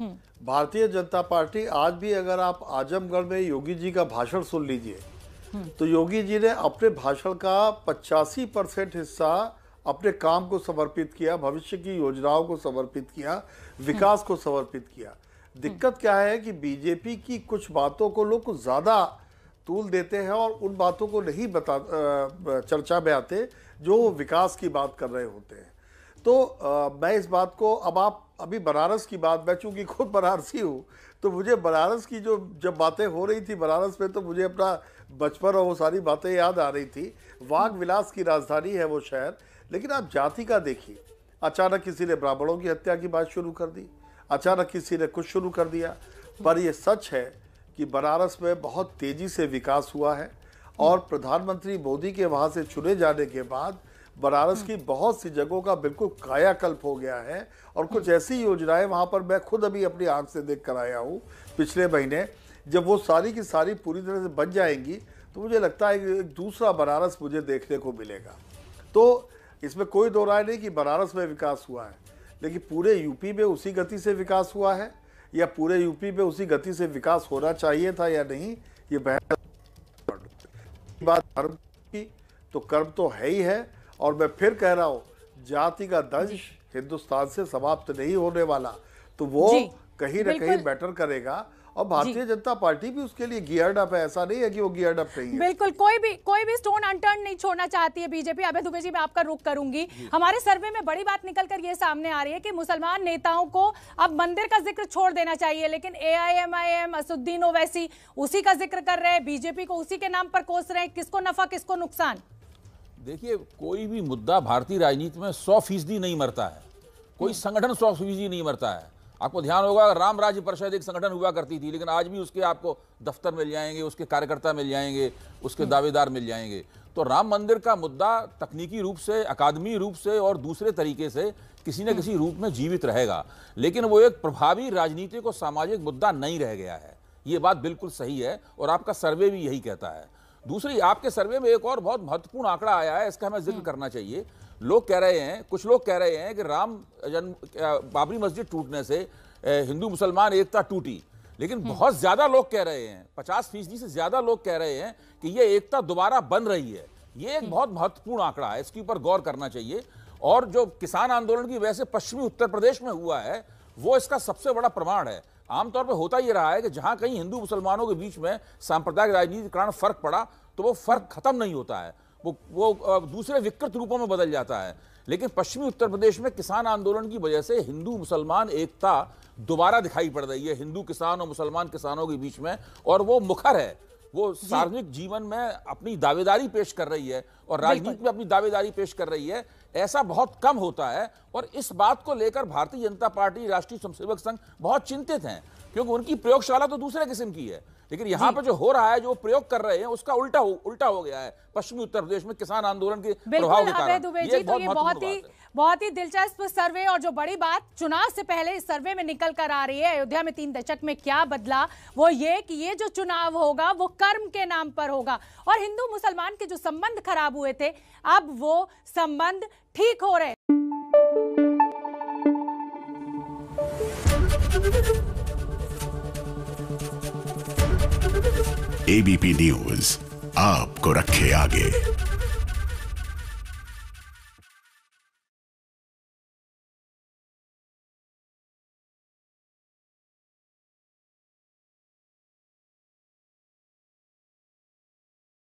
हम्म। भारतीय जनता पार्टी आज भी अगर आप आजमगढ़ में योगी जी का भाषण सुन लीजिए हम्म। तो योगी जी ने अपने भाषण का पचासी परसेंट हिस्सा अपने काम को समर्पित किया भविष्य की योजनाओं को समर्पित किया हम्म। विकास को समर्पित किया दिक्कत क्या है कि बीजेपी की कुछ बातों को लोग कुछ ज़्यादा तूल देते हैं और उन बातों को नहीं बता चर्चा में आते जो विकास की बात कर रहे होते हैं तो आ, मैं इस बात को अब आप अभी बनारस की बात मैं चूँकि खुद बनारसी हूँ तो मुझे बनारस की जो जब बातें हो रही थी बनारस में तो मुझे अपना बचपन और वो सारी बातें याद आ रही थी वाग विलास की राजधानी है वो शहर लेकिन आप जाति का देखिए अचानक किसी ने ब्राह्मणों की हत्या की बात शुरू कर दी अचानक किसी ने कुछ शुरू कर दिया पर यह सच है कि बनारस में बहुत तेज़ी से विकास हुआ है और प्रधानमंत्री मोदी के वहाँ से चुने जाने के बाद बनारस की बहुत सी जगहों का बिल्कुल कायाकल्प हो गया है और कुछ ऐसी योजनाएं वहाँ पर मैं खुद अभी अपनी आंख से देख कर आया हूँ पिछले महीने जब वो सारी की सारी पूरी तरह से बन जाएंगी तो मुझे लगता है कि एक दूसरा बनारस मुझे देखने को मिलेगा तो इसमें कोई दो राय नहीं कि बनारस में विकास हुआ है लेकिन पूरे यूपी में उसी गति से विकास हुआ है या पूरे यूपी में उसी गति से विकास होना चाहिए था या नहीं ये बहस बात कर्म की तो कर्म तो है ही है और मैं फिर कह रहा हूँ जाति का दंश हिंदुस्तान से समाप्त नहीं होने वाला तो वो कहीं ना कहीं बेटर करेगा और भारतीय जनता पार्टी भी उसके लिए गियर्ड अप है ऐसा नहीं है कि वो गियर्ड अप नहीं है बिल्कुल कोई भी कोई भी स्टोन अनटर्न नहीं छोड़ना चाहती है बीजेपी अभय दुबे जी मैं आपका रुख करूंगी हमारे सर्वे में बड़ी बात निकल कर ये सामने आ रही है कि मुसलमान नेताओं को अब मंदिर का जिक्र छोड़ देना चाहिए लेकिन A I M I M Asaduddin Owaisi उसी का जिक्र कर रहे हैं बीजेपी को उसी के नाम पर कोस रहे हैं किसको नफा किसको नुकसान देखिए कोई भी मुद्दा भारतीय राजनीति में सौ फीसदी नहीं मरता है कोई संगठन सौ फीसदी नहीं मरता है आपको ध्यान होगा राम राज्य परिषद एक संगठन हुआ करती थी लेकिन आज भी उसके आपको दफ्तर मिल जाएंगे उसके कार्यकर्ता मिल जाएंगे उसके हम्म। दावेदार मिल जाएंगे तो राम मंदिर का मुद्दा तकनीकी रूप से अकादमी रूप से और दूसरे तरीके से किसी न हम्म। किसी रूप में जीवित रहेगा लेकिन वो एक प्रभावी राजनीतिक और सामाजिक मुद्दा नहीं रह गया है ये बात बिल्कुल सही है और आपका सर्वे भी यही कहता है दूसरी आपके सर्वे में एक और बहुत महत्वपूर्ण आंकड़ा आया है इसका हमें जिक्र हम्म। करना चाहिए लोग कह रहे हैं कुछ लोग कह रहे हैं कि राम जन्म बाबरी मस्जिद टूटने से हिंदू मुसलमान एकता टूटी लेकिन हम्म। बहुत ज्यादा लोग कह रहे हैं पचास फीसदी से ज्यादा लोग कह रहे हैं कि यह एकता दोबारा बन रही है ये एक हम्म। बहुत महत्वपूर्ण आंकड़ा है इसके ऊपर गौर करना चाहिए और जो किसान आंदोलन की वजह से पश्चिमी उत्तर प्रदेश में हुआ है वो इसका सबसे बड़ा प्रमाण है आमतौर पर होता ही रहा है कि जहां कहीं हिंदू मुसलमानों के बीच में सांप्रदायिक राजनीति के कारण फर्क पड़ा तो वो फर्क खत्म नहीं होता है वो वो दूसरे विकृत रूपों में बदल जाता है लेकिन पश्चिमी उत्तर प्रदेश में किसान आंदोलन की वजह से हिंदू मुसलमान एकता दोबारा दिखाई पड़ रही है हिंदू किसान और मुसलमान किसानों के बीच में और वो मुखर है वो सार्वजनिक जीवन में अपनी दावेदारी पेश कर रही है और राजनीति में अपनी दावेदारी पेश कर रही है ऐसा बहुत कम होता है और इस बात को लेकर भारतीय जनता पार्टी राष्ट्रीय स्वयंसेवक संघ बहुत चिंतित हैं क्योंकि उनकी प्रयोगशाला तो दूसरे किस्म की है लेकिन यहाँ पर जो हो रहा है जो प्रयोग कर रहे हैं उसका उल्टा हो, उल्टा हो गया है पश्चिमी उत्तर प्रदेश में किसान आंदोलन के प्रभाव के कारण जी तो ये बहुत ही बहुत ही दिलचस्प सर्वे और जो बड़ी बात चुनाव से पहले इस सर्वे में निकल कर आ रही है अयोध्या में तीन दशक में क्या बदला वो ये कि ये जो चुनाव होगा वो कर्म के नाम पर होगा और हिंदू मुसलमान के जो संबंध खराब हुए थे अब वो संबंध ठीक हो रहे हैं एबीपी न्यूज आपको रखे आगे